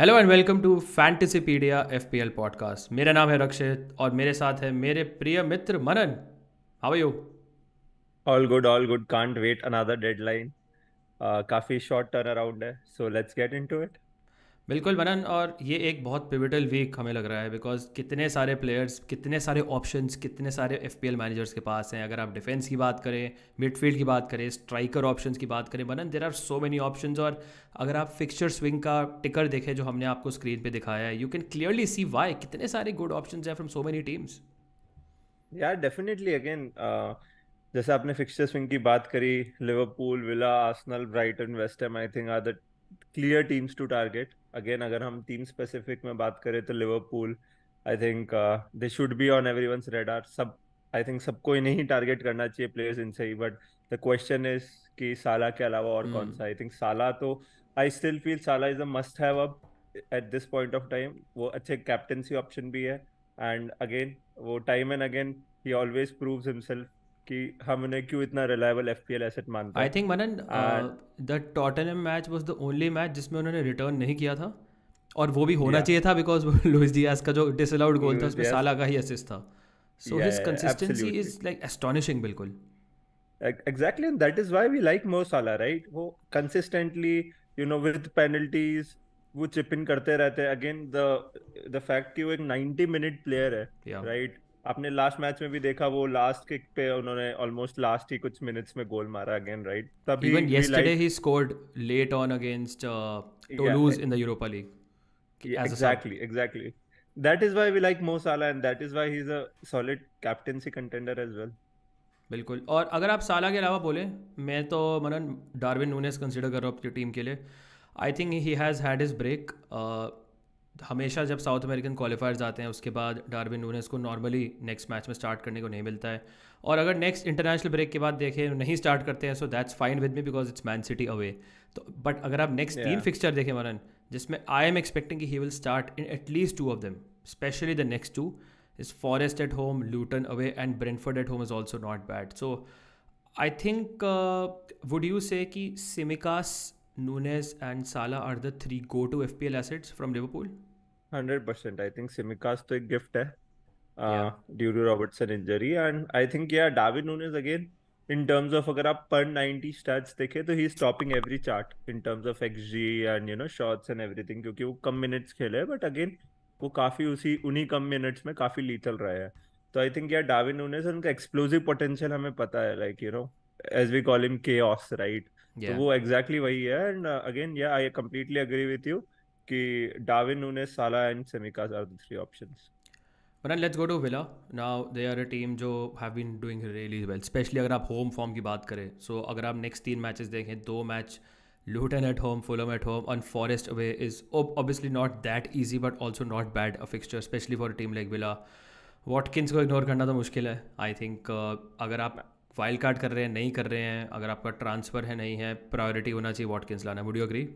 Hello and welcome to Fantasypedia F P L podcast मेरा नाम है रक्षित और मेरे साथ है मेरे प्रिय मित्र Manan how you all good all good can't wait another deadline काफी शॉर्ट टर्न अराउंड है so let's get into it बिल्कुल बनन और ये एक बहुत पिविटल वीक हमें लग रहा है बिकॉज कितने सारे प्लेयर्स कितने सारे ऑप्शंस कितने सारे एफ मैनेजर्स के पास हैं अगर आप डिफेंस की बात करें मिडफील्ड की बात करें स्ट्राइकर ऑप्शंस की बात करें Manan there are so many options और अगर आप फिक्चर स्विंग का टिकर देखें जो हमने आपको स्क्रीन पर दिखाया है you can clearly see why कितने सारे गुड ऑप्शन है फ्रॉम सो मेनी टीम्स यार डेफिनेटली अगेन जैसे आपने फिक्चर स्विंग की बात करी Liverpool Villa Arsenal Brighton West I think are the clear teams to target again अगर हम टीम स्पेसिफिक में बात करें तो Liverpool I think they should be on everyone's radar सब आई थिंक सबको इन्हें ही टारगेट करना चाहिए प्लेयर्स इनसे ही बट द क्वेश्चन इज कि साला के अलावा और कौन hmm. सा आई थिंक साला तो I still feel Salah is a must have अब at this point of time वो अच्छे कैप्टनसी ऑप्शन भी है एंड अगेन वो time and again he always prove himself कि हमने क्यों इतना reliable F P L asset man I think Manan the Tottenham match was the only match जिसमें उन्होंने रिटर्न नहीं किया था और वो भी होना yeah. चाहिए था बिकॉज लुइस डियाज का जो डिसअलाउड गोल था उसमें साला का ही असिस्ट था so his consistency is like astonishing बिल्कुल exactly and that is why we like Mo Salah right वो consistently you know with penalties वो चिप इन करते रहते हैं अगेन द द फैक्ट कि वो एक 90 मिनट प्लेयर है राइट आपने लास्ट मैच में भी देखा वो लास्ट किक पे उन्होंने ऑलमोस्ट लास्ट ही कुछ मिनट्स में गोल मारा अगेन राइट तभी even yesterday he scored late on against Toulouse in the Europa League exactly exactly that is why we like Mo Salah and that is why he is a solid captaincy contender as well बिल्कुल और अगर आप साला के अलावा बोले मैं तो मनन डार्विन नूनेस कंसीडर कर रहा हूं अपनी टीम के लिए I think he has had his break हमेशा जब साउथ अमेरिकन क्वालिफायर्स आते हैं उसके बाद डार्विन नूनेस को नॉर्मली नेक्स्ट मैच में स्टार्ट करने को नहीं मिलता है और अगर नेक्स्ट इंटरनेशनल ब्रेक के बाद देखें नहीं स्टार्ट करते हैं so that's fine with me because it's Man City away तो बट अगर आप नेक्स्ट तीन फिक्सचर देखें वरन जिसमें आई एम एक्सपेक्टिंग कि he will start in at least two of them especially the next two is Forest at home Luton away and Brentford at home is also not bad so I think would you say कि Tsimikas Salah are the three go to F P L assets from Liverpool hundred percent I think Tsimikas तो एक gift है due to Robertson injury and I think yeah Darwin Nunez again in terms of अगर आप per 90 stats देखें तो he is every chart in terms of xG and you know shots and everything क्योंकि वो कम minutes खेले है but again वो काफी उसी उन्हीं कम मिनट्स में काफी लीथल रहा है तो आई थिंक यार डाविन नूनेस उनका एक्सप्लोसिव पोटेंशियल हमें पता है like you know as we call him chaos right तो वो एग्जैक्टली exactly वही है and again yeah I completely agree with you कि Darwin Nunes, Salah, and Semikas are the three options. But then let's go to Villa. Now they are a team जो have been doing really well. Especially अगर आप home form की बात करें. So अगर आप next तीन matches देखें, दो match Luton at home, Fulham at home, and Forest away is obviously not that easy, but also not bad a fixture, especially for a team like Villa. Watkins को ignore करना तो मुश्किल है I think uh, अगर आप wild card कर रहे हैं नहीं कर रहे हैं अगर आपका ट्रांसफ़र है नहीं है प्रायोरिटी होना चाहिए वॉटकिंस लाना would you agree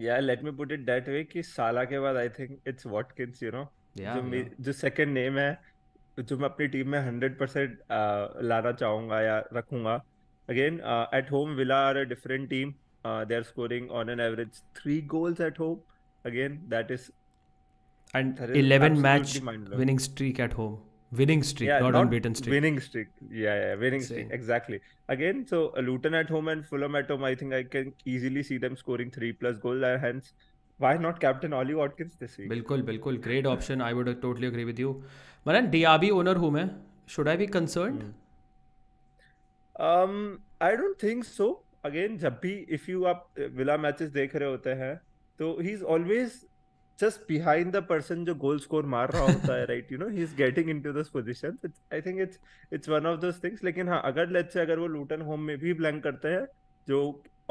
yeah let me put it that way कि साला के बाद I think it's Watkins you know जो जो सेकंड नेम है जो मैं अपनी टीम में 100% लाना चाहूंगा या रखूंगा again uh, at home villa are a different team uh, they are scoring on an average 3 goals at home again that is and that is 11 match winning streak at home Winning streak, yeah, not, not unbeaten streak. Winning streak. Yeah, yeah winning Same. streak. Exactly. Again, so uh, Luton at home and Fulham at home, I think I can easily see them scoring three plus goals. And hence, why not captain Ollie Watkins this week? बिल्कुल बिल्कुल great option. I would uh, totally agree with you. Manan, DRB owner हूँ मैं. Should I be concerned? Hmm. Um, I don't think so. Again, जब if you are uh, Villa matches, they are. होते हैं तो just behind the person jo goal score मार raha hota hai right you know he's getting into those positions it's, I think it's it's one of those things lekin ha agar let's say agar अगर वो लूटन home में भी blank करते हैं जो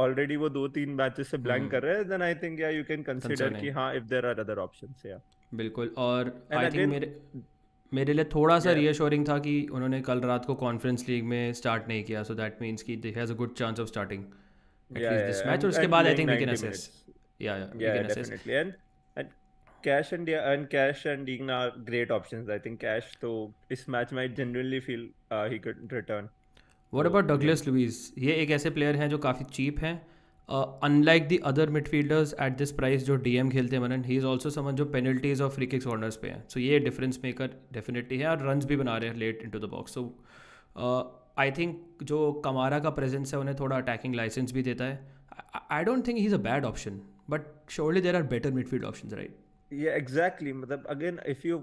already वो दो तीन मैचेस से ब्लैंक हम्म। कर रहे हैं then I think yeah you can consider कि हाँ if there are other options yeah बिल्कुल i again, think mere मेरे लिए थोड़ा सा रीअश्योरिंग yeah. था कि उन्होंने कल रात को कॉन्फ्रेंस लीग में स्टार्ट नहीं किया सो दैट मींस कि they has a good chance of starting at least this match और उसके बाद I think we can assess yeah yeah we can assess and Cash and and Cash and Dean are great options I think Cash तो इस match में I genuinely feel uh, he could return. What so, about ये एक ऐसे player हैं जो काफ़ी cheap हैं unlike the other midfielders at this price जो डीएम खेलते हैं मनन ही इज़ ऑल्सो समन जो पेनल्टीज और फ्री किक्स कॉर्नर्स पे हैं सो so, ये डिफरेंस मेकर डेफिनेटली है और रन भी बना रहे हैं late into the box so I think जो कमारा का प्रेजेंस है उन्हें थोड़ा अटैकिंग लाइसेंस भी देता है I don't think he is a bad option but surely there are better midfield option right ये एग्जैक्टली मतलब अगेन इफ यू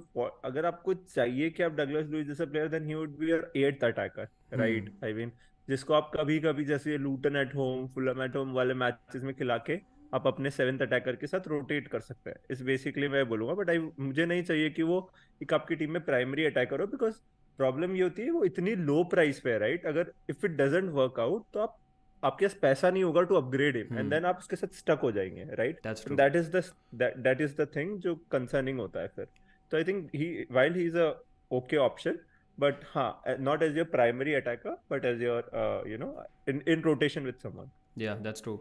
अगर आपको चाहिए कि आप डगलस लुईस जैसा player then he would be your eighth attacker right I mean जिसको आप कभी कभी जैसे Luton at home Fulham at home वाले मैचेस में खिला के आप अपने सेवेंथ अटैकर के साथ रोटेट कर सकते हैं इस बेसिकली मैं बोलूंगा बट आई मुझे नहीं चाहिए कि वो एक आपकी टीम में प्राइमरी अटैकर हो बिकॉज प्रॉब्लम ये होती है वो इतनी लो प्राइस पे है राइट अगर if it doesn't work out तो आप आपके पास पैसा नहीं होगा to upgrade him and then आप उसके साथ स्टक हो जाएंगे right that is that is the thing जो कंसर्निंग होता है फिर तो I think he wild he is a okay option but हाँ not as your primary attacker but as your you know in in rotation with someone या that's true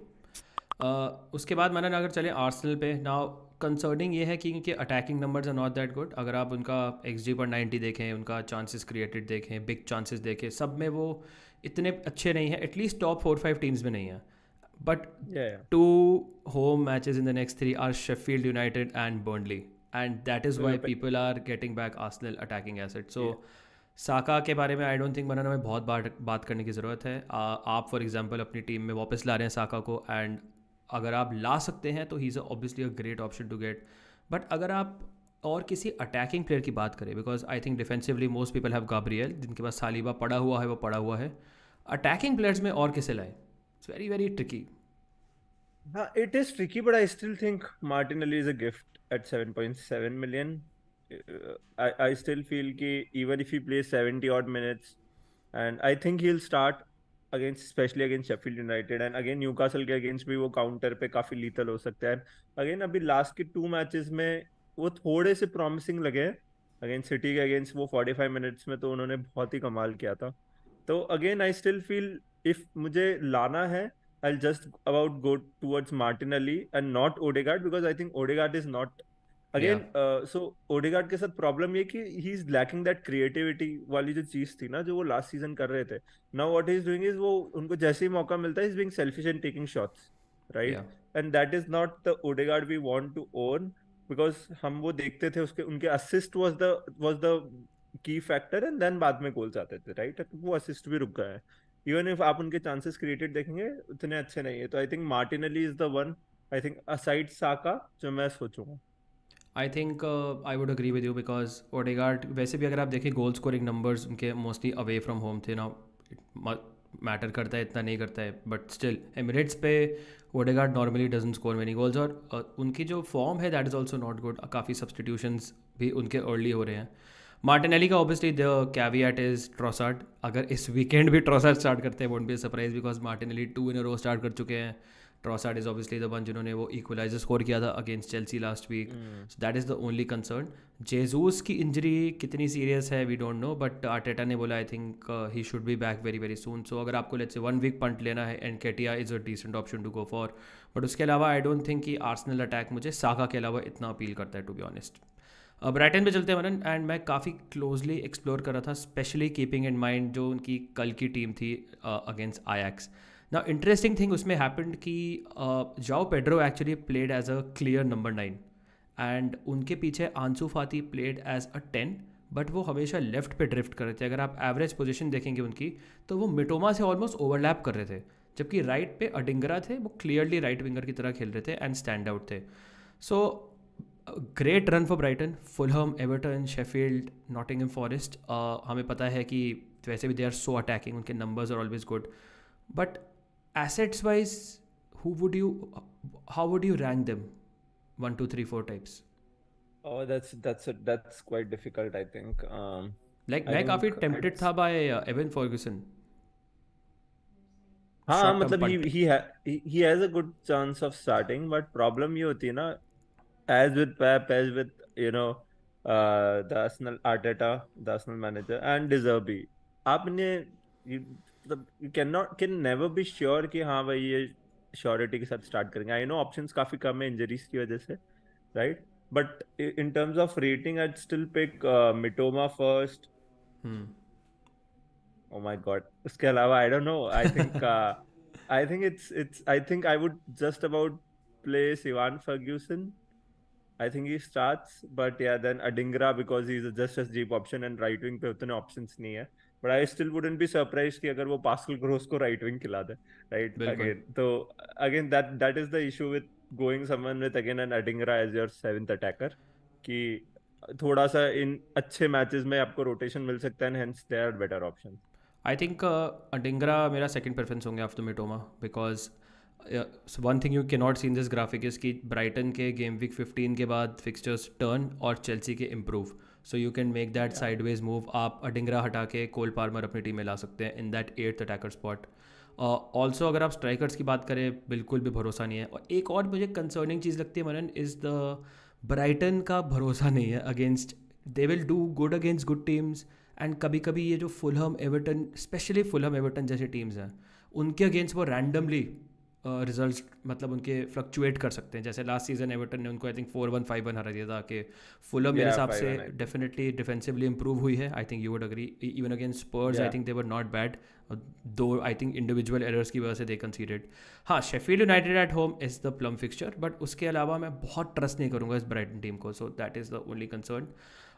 उसके बाद मैंने अगर चले आर्सेनल पे नाउ कंसर्निंग ये है कि इनके attacking numbers are not that good अगर आप उनका एक्स जी पर नाइन्टी देखें उनका चांसेस क्रिएटेड देखें बिग चांसेस देखें सब में वो इतने अच्छे नहीं है at least top four five teams में नहीं है but two home match in the next three are Sheffield United and Burnley and that is why people are getting back Arsenal attacking asset so Saka के बारे में आई don't think बनाना में बहुत बात बात करने की ज़रूरत है आ, आप फॉर एग्जांपल अपनी टीम में वापस ला रहे हैं साका को एंड अगर आप ला सकते हैं तो he is obviously a great option to get but अगर आप और किसी अटैकिंग प्लेयर की बात करें because I think defensively most people have Gabriel जिनके पास सालिबा पड़ा हुआ है वो पड़ा हुआ है अटैकिंग प्लेयर्स में और किसे लाए इट्स वेरी वेरी ट्रिकी हाँ it is tricky but I still think Martinelli is a gift at 7.7 million I I still feel कि even if he play 70 odd minutes and I think he will start against specially against Sheffield United and again Newcastle के against भी वो counter पे काफी lethal हो सकता है again अभी लास्ट के टू मैचेस में वो थोड़े से प्रॉमिसिंग लगे अगेन सिटी के अगेंस्ट वो फोर्टी फाइव मिनट्स में तो उन्होंने बहुत ही कमाल किया था तो again I still feel if मुझे लाना है I just about go towards Martinelli and not Odegaard because I think Odegaard is not again so Odegaard के साथ प्रॉब्लम ये कि he is lacking that creativity वाली जो चीज थी ना जो वो लास्ट सीजन कर रहे थे now what is doing is वो उनको जैसे ही मौका मिलता है is being selfish and taking shots right and that is not the Odegaard we want to own because हम वो देखते थे उसके उनके assist was the was the key factor and then बाद में गोल्स आते थे राइट वो असिस्ट भी रुक गया है इवन इफ आप उनके चांसेस क्रिएटेड देखेंगे उतने अच्छे नहीं है तो I think Martinelli is the one I think aside Saka जो मैं सोचूंगा I think I would agree with you because Odegaard वैसे भी अगर आप देखें गोल स्कोरिंग नंबर्स उनके मोस्टली अवे फ्रॉम होम थे ना मैटर करता है इतना नहीं करता है बट स्टिल एमिरेट्स पे Odegaard normally doesn't score many goals और उनकी जो फॉर्म है that is also not good काफ़ी सब्सटीट्यूशंस भी उनके अर्ली हो रहे हैं मार्टिनली का obviously the caveat is Trossard अगर इस वीकेंड भी ट्रॉसार्ट स्टार्ट करते हैं won't be surprise because Martinelli two in row start कर चुके हैं Trossard is obviously the one जिन्होंने वो इक्वलाइजर स्कोर किया था against Chelsea last week so that is the only concern Jesus की इंजरी कितनी सीरियस है we don't know but Arteta ने बोला I think he should be back very very soon so अगर आपको लेट से वन वीक पंट लेना है एंड कैटिया is a decent option to go for but उसके अलावा आई डोंट थिंक कि आर्सनल अटैक मुझे साका के अलावा इतना अपील करता है टू बी ऑनेस्ट ब्राइटन में चलते हैं मनन एंड मैं काफ़ी क्लोजली एक्सप्लोर कर रहा था स्पेशली कीपिंग इन माइंड जो उनकी कल की टीम थी अगेंस्ट आयक्स uh, ना इंटरेस्टिंग थिंग उसमें हैपेंड कि Joao Pedro actually played as a clear number nine and उनके पीछे Ansu Fati played as a ten but वो हमेशा लेफ्ट पे ड्रिफ्ट कर रहे थे अगर आप एवरेज पोजीशन देखेंगे उनकी तो वो मिटोमा से ऑलमोस्ट ओवरलैप कर रहे थे जबकि राइट पे अडिंगरा थे वो क्लियरली राइट विंगर की तरह खेल रहे थे एंड स्टैंड आउट थे so great run for Brighton Fulham Everton Sheffield Nottingham Forest हमें पता है कि वैसे भी दे आर सो अटैकिंग उनके numbers are always good but assets wise who would you how would you rank them one two three four types oh that's that's a, that's quite difficult i think um like I मैं काफी tempted था by uh, Evan Ferguson हाँ मतलब he he he has a good chance of starting but problem ये होती है as with Pep as with you know uh, the Arsenal Arteta the Arsenal manager and Deserby आपने मतलब you can not can never be sure कि हाँ भाई ये surety के साथ स्टार्ट करेंगे आई नो ऑप्शन काफी कम है इंजरीज की वजह से right but in terms of rating I still pick Mitoma first oh my God उसके अलावा I don't know I think I think it's it's I think I would just about place Evan Ferguson I think he starts, but yeah, then Adingra because he's a just as deep option and right wing पे उतने option नहीं है. But I still wouldn't be surprise कि अगर वो Pascal Gross को right wing खिला दे राइट अगेन तो again that that is the issue with going someone with again an Adingra as your seventh attacker कि थोड़ा सा इन अच्छे मैचेस में आपको रोटेशन मिल सकता है hence they are better option I think Adingra मेरा सेकंड प्रेफरेंस होंगे after Mitoma because one thing you के not seen this graphic is कि ब्राइटन के गेम वीक फिफ्टीन के बाद फिक्सचर्स टर्न और चेल्सी के improve so you can make that sideways move आप अडिंगरा हटा के कोल पार्मर अपनी टीम में ला सकते हैं in that eighth attacker spot also अगर आप स्ट्राइकर्स की बात करें बिल्कुल भी भरोसा नहीं है और एक और मुझे कंसर्निंग चीज़ लगती है मनन इज़ द ब्राइटन का भरोसा नहीं है against they will do good against good teams and कभी कभी ये जो Fulham Everton specially Fulham Everton जैसी टीम्स हैं उनके अगेंस्ट वो रैंडमली रिजल्ट मतलब उनके फ्लक्चुएट कर सकते हैं जैसे लास्ट सीजन एवर्टन ने उनको I think four one five one हरा दिया था कि फुलम मेरे हिसाब से डेफिनेटली डिफेंसिवली इंप्रूव हुई है I think you would agree even again Spurs I think they were not bad though I think individual errors की वजह से दे कंसीडेड हाँ Sheffield United at home is the plum fixture but उसके अलावा मैं बहुत ट्रस्ट नहीं करूँगा इस ब्राइटन टीम को so that is the only concern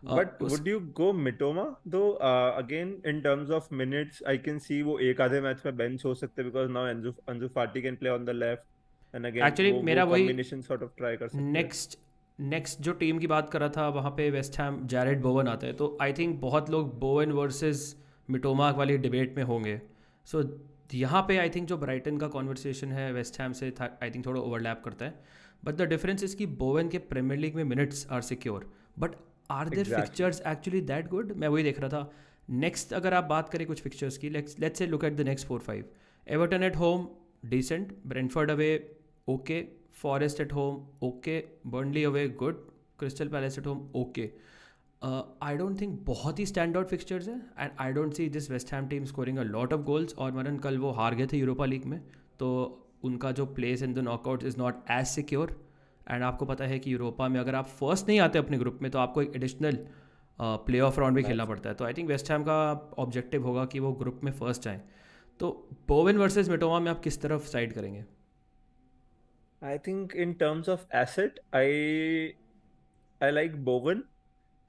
but would you go Mitoma though again in terms of minutes I can see वो एक आधे मैच में बेंच हो सकते हैं because now Ansu Fati can can play on the left and again actually मेरा वही combination sort of try कर सकते हैं. नेक्स्ट नेक्स्ट जो टीम की बात कर रहा था वहां पे वेस्ट हैम जैरेड बोवन आते हैं तो आई थिंक बहुत लोग बोवन वर्सेस मिटोमा वाली डिबेट में होंगे सो so, यहाँ पे आई थिंक जो ब्राइटन का कॉन्वर्सेशन है वेस्ट हैम से आई थिंक थोड़ा ओवरलैप करता है बट द डिफरेंस इज़ कि बोवन के प्रीमियर लीग में minutes are secure but are their fixtures actually that good मैं वही देख रहा था नेक्स्ट अगर आप बात करें कुछ पिक्चर्स की लेट्स से look at the next four five Everton at home decent Brentford away okay Forest at home okay Burnley away good Crystal Palace at home okay I don't think बहुत ही stand out fixtures है and I don't see this West Ham team scoring a lot of goals और मरन कल वो हार गए थे यूरोपा लीग में तो उनका जो place in the knockout is not as secure and आपको पता है कि यूरोपा में अगर आप फर्स्ट नहीं आते अपने ग्रुप में तो आपको एक एडिशनल प्ले ऑफ राउंड भी खेलना पड़ता है तो आई थिंक वेस्ट हैम का ऑब्जेक्टिव होगा कि वो ग्रुप में फर्स्ट आए तो बोवेन वर्सेज मेटोमा में आप किस तरफ साइड करेंगे I think in terms of asset I I like Bowen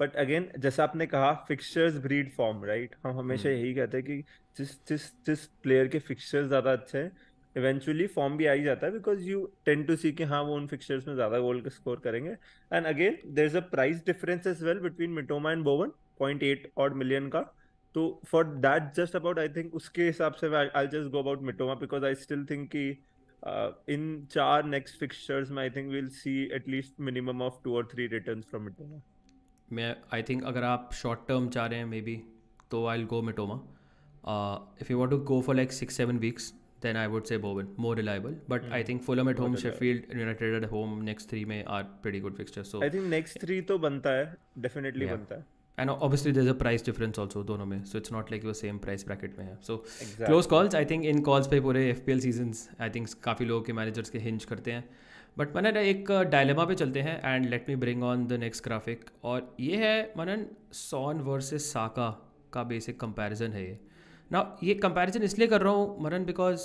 but again जैसा आपने कहा फिक्सचर्स ब्रीड फॉर्म राइट हम हमेशा hmm. यही कहते हैं कि जिस जिस जिस प्लेयर के फिक्सचर्स ज़्यादा अच्छे हैं इवेंचुअली फॉर्म भी आ ही जाता है because you tend to see हाँ वो उन फिक्सचर्स में ज़्यादा गोल स्कोर करेंगे and again there is a price difference is well between Mitoma and Bowen point eight और मिलियन का तो for that just about I think उसके हिसाब से I just go about Mitoma because I still think की इन चार next fixtures में I think we'll see at least minimum of to और थ्री रिटर्न फ्रॉम मिटोमा मैं आई थिंक अगर आप शॉर्ट टर्म चाह रहे हैं मे बी तो I will go Mitoma if you want to go for like six seven weeks then I would say Bowen, more reliable. But mm-hmm. I think Fulham at home, Sheffield United at home, next three may are pretty good fixtures. So I think next three to banta hai, definitely yeah. banta है. And obviously there's a price difference also दोनों में, so it's not like you're same price bracket में है. So exactly. close calls, I think in calls पे पूरे FPL seasons, I think काफी लोगों के managers के hinge करते हैं. बट मनन एक डायलेमा पे चलते हैं and let me bring on the next graphic और ये है मनन सॉन वर्सेस साका का बेसिक कंपैरिजन है ये mm. ना ये कंपैरिजन इसलिए कर रहा हूँ मरन बिकॉज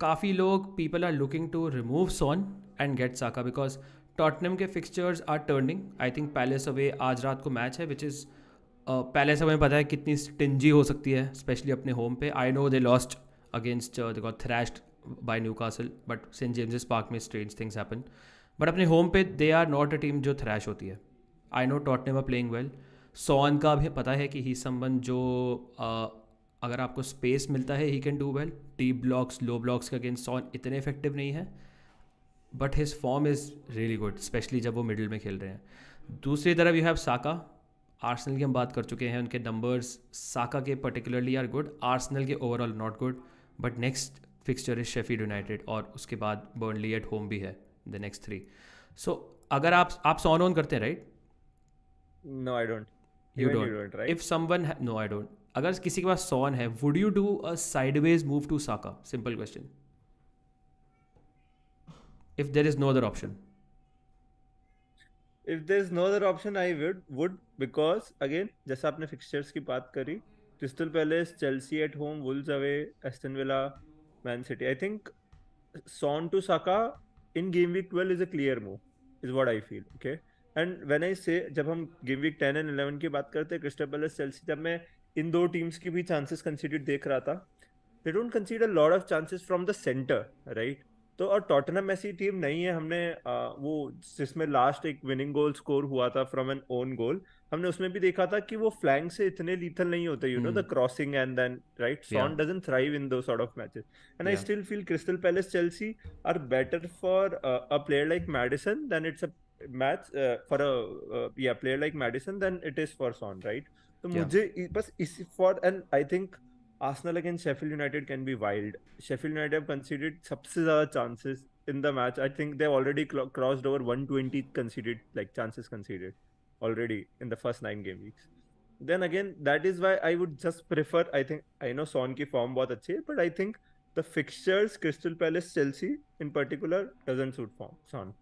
काफ़ी लोग people are looking to remove Son and get Saka because Tottenham के fixtures are turning I think Palace away आज रात को मैच है विच इज़ पैलेस अवे पता है कितनी स्टिंजी हो सकती है स्पेशली अपने होम पे I know they lost against they got thrashed by Newcastle but St James Park में स्ट्रेंज थिंग्स हैपन बट अपने होम पे they are not a team जो थ्रैश होती है I know Tottenham are playing well Son का भी पता है कि ही संबंध जो uh, अगर आपको स्पेस मिलता है he can do well the blocks low blocks का अगेंस्ट सॉन इतने इफेक्टिव नहीं है but his form is really good specially जब वो मिडिल में खेल रहे हैं दूसरी तरफ यू हैव साका आर्सनल की हम बात कर चुके हैं उनके नंबर्स साका के पर्टिकुलरली आर गुड आर्सनल के overall not good but next fixture is Sheffield United और उसके बाद बर्नली एट होम भी है द नेक्स्ट थ्री सो अगर आप आप सॉन ऑन करते हैं right no I don't you don't if someone no I don't अगर किसी के पास सोन है would you do a sideways move to Saka simple question if there is no other option if there is no other option I would would because again जैसा आपने fixtures की बात करी Crystal Palace Chelsea at home Wolves away Aston Villa Man City I think Son to Saka in game week 12 is a clear move is what I feel okay and when I say जब हम game week ten and 11 की बात करते हैं crystal Palace Chelsea जब मैं इन दो teams की भी चांसेस कंसीडर देख रहा था they don't concede load of chances from the centre right तो और टॉटनम ऐसी टीम नहीं है हमने आ, वो जिसमें लास्ट एक विनिंग गोल स्कोर हुआ था फ्रॉम एन ओन गोल हमने उसमें भी देखा था कि वो फ्लैंग से इतने लीथल नहीं होते you know the crossing and then right Son doesn't thrive in those sort of matches and I still feel Crystal Palace Chelsea are better for a player like Maddison then it's a match for a player like Maddison than it is for Son right तो मुझे बस इस for and I think Arsenal against Sheffield United can be wild Sheffield United have conceded सबसे ज्यादा chances in the match I think they have already crossed over 120 conceded like chances conceded already in the first nine game weeks then again that is why I would just prefer I think I know Son की form बहुत अच्छी है but I think the fixtures Crystal Palace Chelsea in particular doesn't suit form Son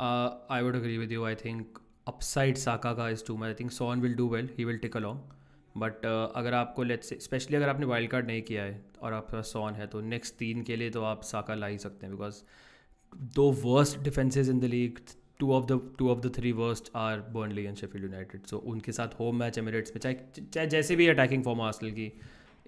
I would agree with you I think upside Saka का is too much I think Son will do well he will take along but अगर आपको let's specially अगर आपने wild card नहीं किया है और पास Son है तो नेक्स्ट तीन के लिए तो आप साका ला ही सकते हैं बिकॉज दो worst defences in the league two of the two of the three worst are Burnley and Sheffield United so उनके साथ होम मैच एमिरेट्स में चाहे चाहे जैसे भी अटैकिंग फॉर्म हासिल की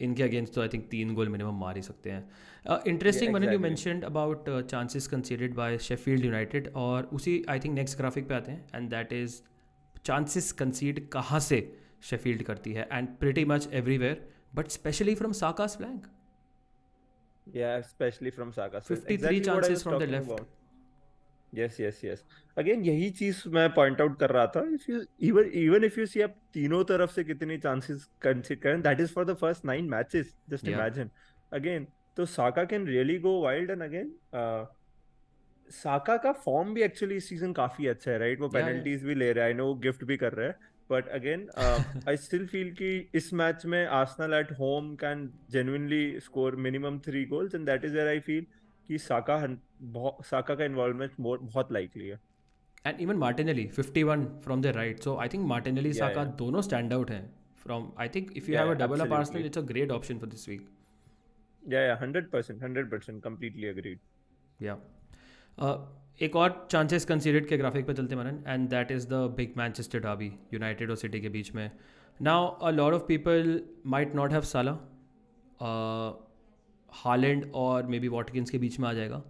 इनके अगेंस्ट तो आई थिंक तीन गोल मिनिमम मार ही सकते हैं इंटरेस्टिंग मैंने you mentioned about chances conceded by Sheffield United और उसी आई थिंक नेक्स्ट ग्राफिक पे आते हैं and that is chances concede कहाँ से शेफील्ड करती है and pretty much everywhere but specially from Saka's flank या specially from Saka's 53 chances from the left yes yes yes again यही चीज मैं पॉइंट आउट कर रहा था if you even even if you see आप तीनों तरफ से कितने चांसेस कंसीड करें that is for the first nine matches just imagine again तो Saka can really go wild and again Saka का फॉर्म भी एक्चुअली इस सीजन काफी अच्छा है राइट वो पेनल्टीज भी ले रहा है आई नो गिफ्ट भी कर रहा है but again I still feel कि इस मैच में Arsenal at home can genuinely score minimum three goals and that is where I feel कि साका साका का इन्वॉल्वमेंट बहुत लाइकली है and even Martinelli 51 from the right so I think Martinelli Saka दोनों stand out हैं from I think if you have a double up Arsenal it's a great option for this week या या 100% 100% completely agreed या एक और chances considered के graphic पर चलते मरन and that is the big Manchester derby United और सिटी के बीच में now a lot of people might not have Salah Haaland और मे बी वॉटकिंस के बीच में आ जाएगा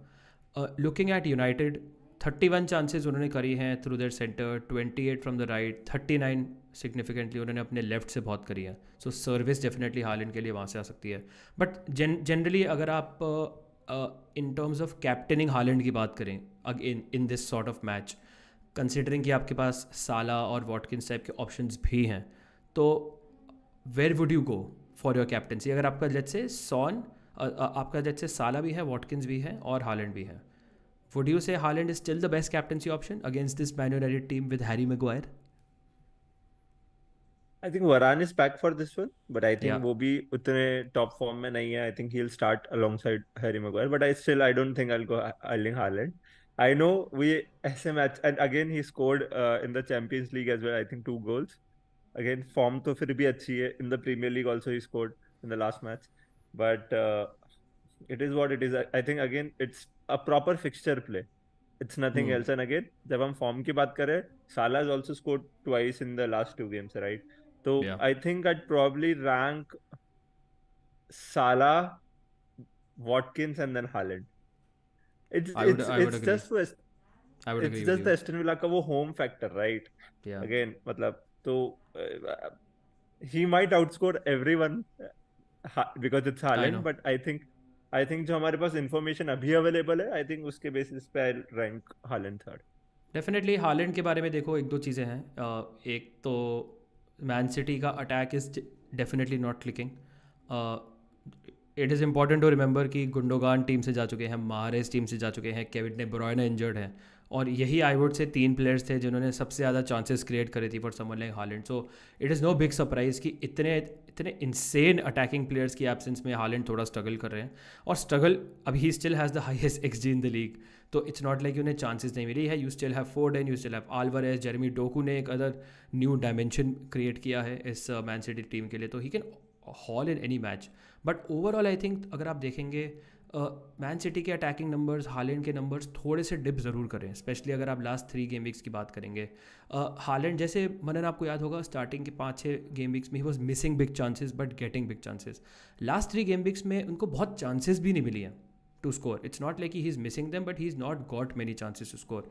looking at United thirty one chances उन्होंने करी हैं through their centre twenty eight from the right thirty nine significantly उन्होंने अपने लेफ्ट से बहुत करी है सो सर्विस डेफिनेटली हालैंड के लिए वहाँ से आ सकती है बट जनरली अगर आप in terms of captaining Haaland की बात करें again in this sort of match considering कि आपके पास साला और वॉटकिंस टाइप के ऑप्शन भी हैं तो where would you go for your captaincy अगर आपका जैसे से सॉन आपका जैसे साला भी है वॉटकिंस भी है और हालैंड भी है would you say Haaland is still the best captaincy option against this Man United team with Harry Maguire I think Varane is back for this one but I think वो भी उतने top form में नहीं है I think he will start alongside Harry Maguire but I still I don't think I go Erling Haaland I know we ऐसे match and again he scored uh, in the Champions League as well. I think two goals. Again form तो फिर भी अच्छी है. In the Premier League also he scored in the last match. but uh, it is what it is. I think again it's a proper fixture play. It's nothing hmm. else. And again, जब हम form की बात Salah has also scored twice in the last two games, right? So yeah. I think I'd probably rank Salah, Watkins, and then Haaland. It's I would, it's, I it's just I would it's just the Aston Villa का वो home factor, right? Yeah. Again, मतलब तो uh, he might outscore everyone because it's Haaland but I think I think जो हमारे पास information अभी available है I think उसके basis पे I rank Haaland third definitely Haaland के बारे में देखो एक दो चीज़ें हैं एक तो मैन सिटी का attack is definitely not clicking it is important to remember कि गुंडोगान टीम से जा चुके हैं मारेस टीम से जा चुके हैं केविन ने ब्रॉयना इंजर्ड हैं और यही आई वुड से तीन प्लेयर्स थे जिन्होंने सबसे ज़्यादा चांसेस क्रिएट करी थी for someone like Haaland so it is no big surprise कि इतने इतने इंसेन अटैकिंग प्लेयर्स की एबसेंस में हॉलैंड थोड़ा स्ट्रगल कर रहे हैं और स्ट्रगल अब he still has the highest x G in the league तो इट्स नॉट लाइक उन्हें चांसेस नहीं मिली है you still have Foden you still have Alvarez Jeremy Doku ने एक अदर न्यू डायमेंशन क्रिएट किया है इस मैन सिटी टीम के लिए तो he can haul in any match but overall I think अगर आप देखेंगे मैन सिटी के अटैकिंग नंबर्स हालैंड के नंबर्स थोड़े से डिप ज़रूर करें स्पेशली अगर आप लास्ट थ्री गेम वीक्स की बात करेंगे हालैंड uh, जैसे मनन आपको याद होगा स्टार्टिंग के पाँच छः गेम वीक्स में he was missing big chances but getting big chances last three game weeks में उनको बहुत चांसेस भी नहीं मिली हैं to score it's not like he is missing them but he is not got many chances to score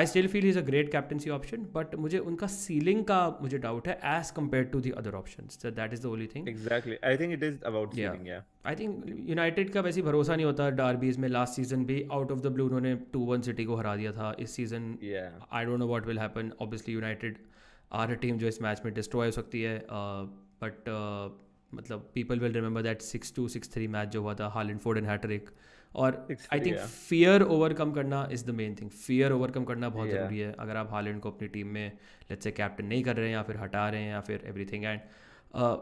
I still feel is a great captaincy option but मुझे उनका ceiling का मुझे डाउट है as compare to the other option that is the only thing exactly I think it is about I think United का वैसे भरोसा नहीं होता डारबीज में लास्ट सीजन भी आउट ऑफ द ब्लू उन्होंने टू वन सिटी को हरा दिया था इस season I don't know what will happen obviously United are team जो इस मैच में डिस्ट्रॉय हो सकती है बट uh, uh, मतलब people will remember that six two six three match जो हुआ था Haaland Ford and hattrick और आई थिंक फियर ओवरकम करना is the main thing fear overcome करना बहुत yeah. ज़रूरी है अगर आप हालैंड को अपनी टीम में लेट्स से कैप्टन नहीं कर रहे हैं या फिर हटा रहे हैं या फिर एवरीथिंग एंड uh,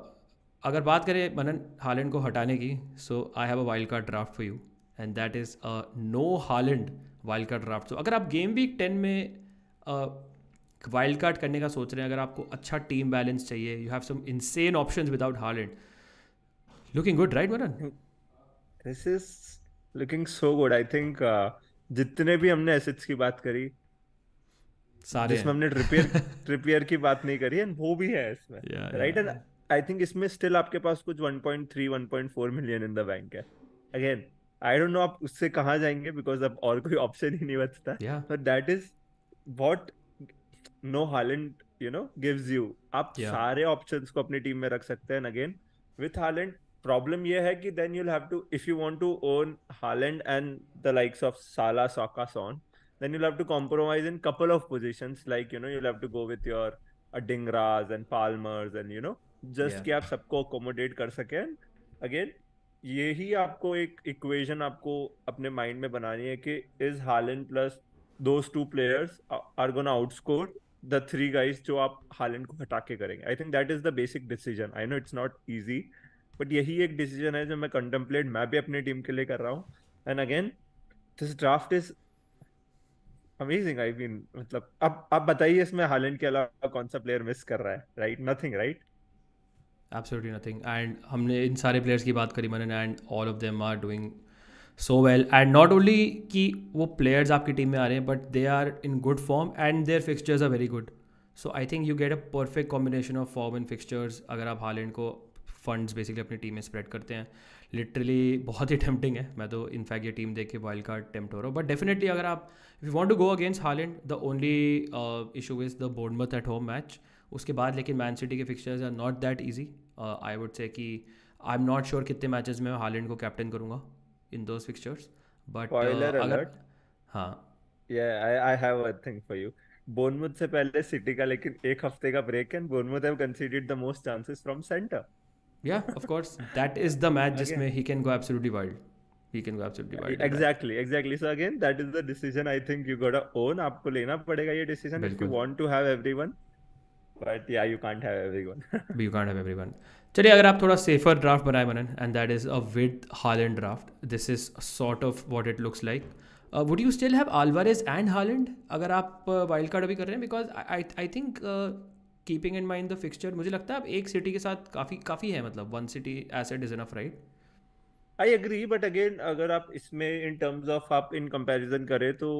अगर बात करें मनन हालैंड को हटाने की so I have a wildcard draft for you and that is no Haaland wildcard draft so अगर आप गेम वीक टेन में uh, वाइल्ड कार्ड करने का सोच रहे हैं अगर आपको अच्छा टीम बैलेंस चाहिए you have some insane option without Haaland looking good right Manan this is looking so good I think जितने भी हमने एसेट्स की बात करी सारे जिसमें हमने ट्रिपियर ट्रिपियर की बात नहीं करी एंड वो भी है इसमें राइट एंड आई थिंक इसमें स्टिल आपके पास कुछ 1.3 1.4 मिलियन इन द बैंक है अगेन आई डोंट नो आप उससे कहां जाएंगे बिकॉज अब और कोई ऑप्शन ही नहीं बचता but that is what no Haaland you know gives you आप yeah. सारे ऑप्शंस को अपनी टीम में रख सकते हैं अगेन विथ हालैंड प्रॉब्लम यह है कि then you'll have to if you want to own Haaland and the likes of Salah Saka Son then you'll have to compromise in couple of positions like you know you'll have to go with your uh, dingras and palmers and you know कि आप सबको accommodate कर सकें again ये ही आपको एक equation आपको अपने माइंड में बनानी है कि is Haaland plus those two players are gonna outscore the three guys जो आप हालैंड को हटा के करेंगे I think that is the basic decision I know it's not easy but यही एक डिसीजन है जो मैं कंटेम्पलेट मैं भी अपनी टीम के लिए कर रहा हूँ and again this draft is amazing I mean मतलब अब आप बताइए इसमें हालैंड के अलावा कौन सा प्लेयर मिस कर रहा है right nothing right absolutely nothing and हमने इन सारे प्लेयर्स की बात करी मैंने and all of them are doing so well and not only कि वो प्लेयर्स आपकी टीम में आ रहे हैं but they are in good form and their fixtures are very good so I think you get a perfect combination of form and fixtures अगर आप Haaland को फंड्स बेसिकली अपनी टीम में स्प्रेड करते हैं लिटरली बहुत ही टेम्पटिंग है मैं तो इनफैक्ट ये टीम देख के वाइल्ड कार्ड टेम्प्ट हो रहा हूँ बट डेफिनेटली अगर आप if you want to go against Haaland the only issue is the Bournemouth at home match उसके बाद लेकिन मैन सिटी के fixtures are not that easy I would say कि आई एम नॉट श्योर कितने matches में मैं Holland को captain करूँगा इन दोज फिक्चर्स बट अगर हाँ I have a thing for you Bournemouth से पहले सिटी का लेकिन एक हफ्ते का break and Bournemouth have considered the most chances from centre yeah of course that is the match जिसमें he can go absolutely wild he can go absolutely wild exactly exactly so again that is the decision I think you gotta own आपको लेना पड़ेगा ये decision if you want to have everyone but yeah you can't have everyone but you can't have everyone चलिए अगर आप थोड़ा safer draft बनाए Manan and that is a with Haaland draft this is sort of what it looks like would you still have Alvarez and Haaland अगर आप wild card अभी कर रहे हैं because I I think keeping in mind the fixture मुझे लगता है आप एक सिटी के साथ काफ़ी काफ़ी है मतलब one City asset is enough right I agree but again अगर आप इसमें इन टर्म्स ऑफ आप इन कंपैरिजन करें तो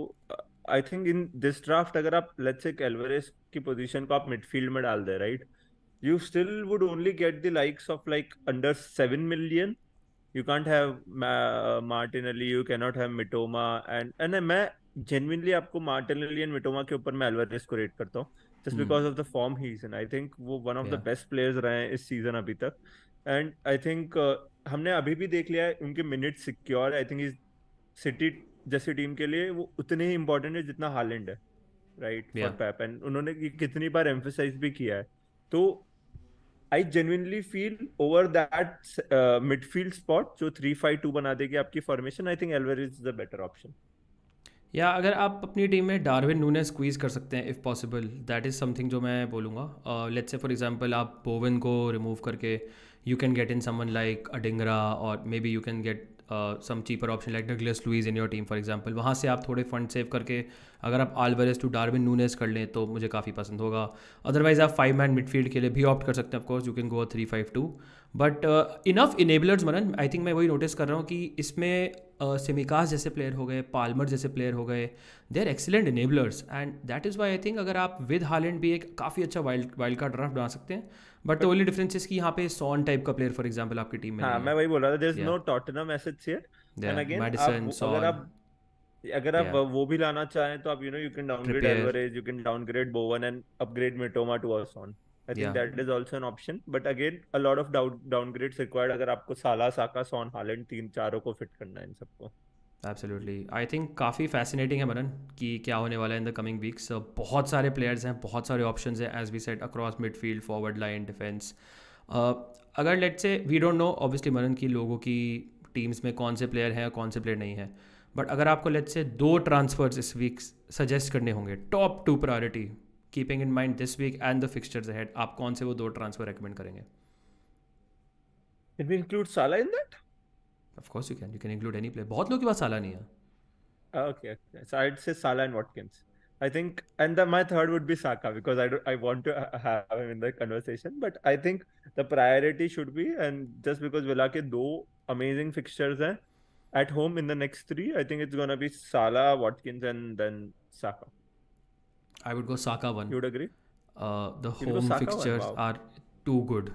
I think in this draft अगर आप लेट्स से एल्वेरेस की पोजीशन को आप मिडफील्ड में डाल दें right you still would only get the likes of like under seven million you can't have Martinelli you can not have Mitoma and and मैं genuinely आपको मार्टिन अली एंड मिटोमा के ऊपर मैं Alvarez को rate करता हूँ just because of the form he is in I think वो one of the best players रहे हैं इस सीजन अभी तक एंड आई थिंक हमने अभी भी देख लिया है उनके मिनट सिक्योर आई थिंक इस सिटी जैसी टीम के लिए वो उतने ही इंपॉर्टेंट है जितना हालैंड है राइट फॉर पैप एंड उन्होंने कितनी बार एम्फोसाइज भी किया है तो I genuinely feel over that midfield spot जो थ्री फाइव टू बना देगी आपकी formation I think Alvarez is the better option या अगर आप अपनी टीम में डार्विन नूने स्क्वीज़ कर सकते हैं if possible that is something जो मैं बोलूँगा लेट्स से फॉर एग्जांपल आप बोवन को रिमूव करके you can get in someone like Adingra और maybe you can get some cheaper option like Douglas Luiz in your team for example वहाँ से आप थोड़े फंड सेव करके अगर आप आलवरेज टू डार्विन नूनेस कर लें तो मुझे काफ़ी पसंद होगा अदरवाइज आप फाइव मैन मिडफील्ड के लिए भी ऑप्ट कर सकते हैं of course you can go three five two but enough enablers Manan I think मैं वही नोटिस कर रहा हूँ कि इसमें सिमिकास uh, जैसे प्लेयर हो गए पालमर जैसे प्लेयर हो गए they are excellent enablers and that is why I think अगर आप विद हालैंड भी एक काफ़ी अच्छा वाइल्ड वाइल्ड कार्ड ड्राफ्ट बना सकते हैं बट ओनली डिफरेंस इज कि यहाँ पे सॉन टाइप का प्लेयर फॉर एग्जाम्पल आपकी टीम में हाँ, मैं वही बोल रहा था no Tottenham assets here and अगर आप अगर आप yeah. वो भी लाना चाहें तो आप you know you can downgrade average you can downgrade Bowen and upgrade Mitoma to Son I think that is also an option but again a lot of downgrades required अगर आपको साला साका सॉन हालैंड तीन चारों को fit करना है इन सबको एब्सोल्युटली आई थिंक काफ़ी फैसिनेटिंग है मनन कि क्या होने वाला है इन द कमिंग वीक्स बहुत सारे प्लेयर्स हैं बहुत सारे ऑप्शन हैं as we set across midfield forward line defence अगर let's say we don't know obviously Manan कि लोगों की टीम्स में कौन से प्लेयर हैं और कौन से प्लेयर नहीं हैं बट अगर आपको लेट से दो ट्रांसफर्स इस वीक सजेस्ट करने होंगे top two priority keeping in mind this weekend the fixtures ahead आप कौन से वो दो ट्रांसफर रेकमेंड करेंगे Did we include Salah in that? Of course you can. You can include any player. बहुत लोग के पास Salah नहीं है. Okay, okay. So I'd say Salah and Watkins. I think, and the, my third would be Saka because I do, I want to have him in the conversation. But I think the priority should be, and just because Villa के दो amazing fixtures हैं at home in the next three, I think it's gonna be Salah, Watkins, and then Saka. I would go Saka one. You would agree? Uh, the You'd home fixtures wow. are too good,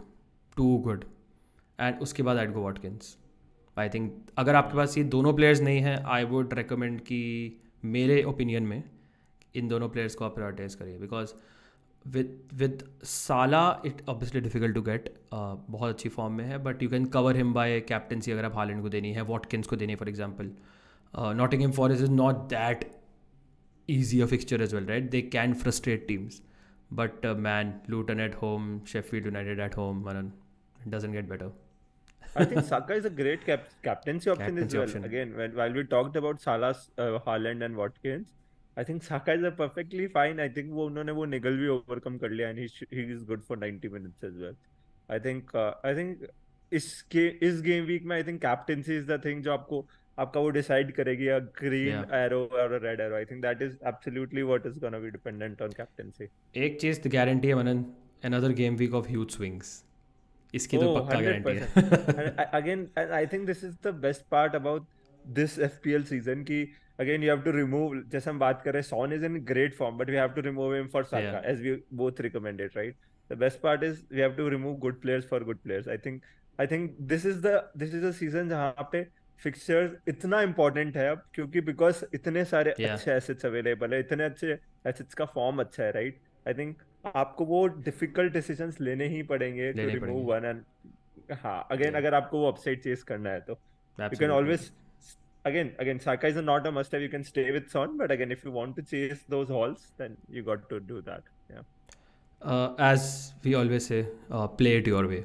too good. And उसके बाद I'd गो Watkins. आई think अगर आपके पास ये दोनों players नहीं हैं I would recommend कि मेरे ओपिनियन में इन दोनों प्लेयर्स को आप prioritize करिए because with with Salah it obviously difficult to get बहुत अच्छी फॉर्म में है but you can cover him by captaincy अगर आप Haaland को देनी है वॉटकिंस को देनी है for example uh, Nottingham Forest is is not that easier fixture as well, right? They can frustrate teams. But uh, man, Luton at home, Sheffield United at home, Manan, it doesn't get better. I think Saka is a great cap- captaincy option captaincy as well. Option. Again, when, while we talked about Salah, uh, Haaland, and Watkins, I think Saka is a perfectly fine. I think वो उन्होंने वो निगल भी overcome कर लिया and he he is good for 90 minutes as well. I think uh, I think इस इस game week में I think captaincy is the thing जो आपको आपका वो डिसाइड करेगी अ ग्रीन एरो और red arrow I think that is absolutely what is gonna be dependent on captaincy एक चीज द गारंटी है Manan another game week of huge swings इसकी तो oh, पक्का गारंटी है again I think this is the best part about this FPL season की again you have to remove जैसे हम बात कर रहे हैं Son is in great form but we have to remove him for Saka as we both recommended right the best part is we have to remove good players for good players I think I think this is the this is a season जहां पे fixture इतना important है अब क्योंकि because इतने सारे yeah. अच्छे assets available है इतने अच्छे एसेट्स का फॉर्म अच्छा है राइट आई थिंक आपको वो डिफिकल्ट डिसीजंस लेने ही पड़ेंगे टू रिमूव वन एंड हाँ अगेन अगर आपको वो अपसाइड चेस करना है तो you can always again again Saka is not a must have you can stay with Son but again if you want to chase those halls then you got to do that yeah uh, as we always say uh, play it your way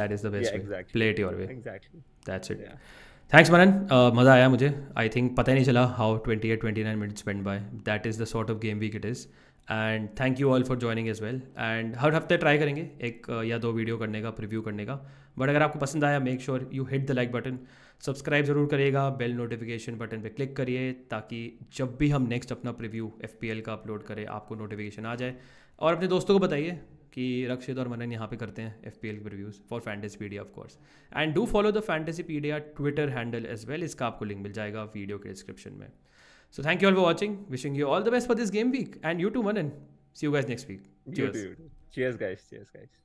that is the best yeah, exactly. way play it your way exactly that's it yeah. Thanks Manan मज़ा आया मुझे I think पता ही नहीं चला how twenty eight twenty nine minute spend by that is the sort of game week it is and thank you all for joining as well एंड हर हफ्ते ट्राई करेंगे एक uh, या दो वीडियो करने का प्रिव्यू करने का बट अगर आपको पसंद आया make sure you hit the like button subscribe जरूर करिएगा बेल नोटिफिकेशन बटन पे क्लिक करिए ताकि जब भी हम नेक्स्ट अपना प्रिव्यू एफ का अपलोड करें आपको नोटिफिकेशन आ जाए और अपने दोस्तों को बताइए कि रक्षित और मनन यहाँ पे करते हैं F P L reviews for Fantasypedia of course and do follow the Fantasypedia Twitter handle as well इसका आपको लिंक मिल जाएगा वीडियो के डिस्क्रिप्शन में so thank you all for watching wishing you all the best for this game week and you too Manan see you guys next week cheers guys cheers guys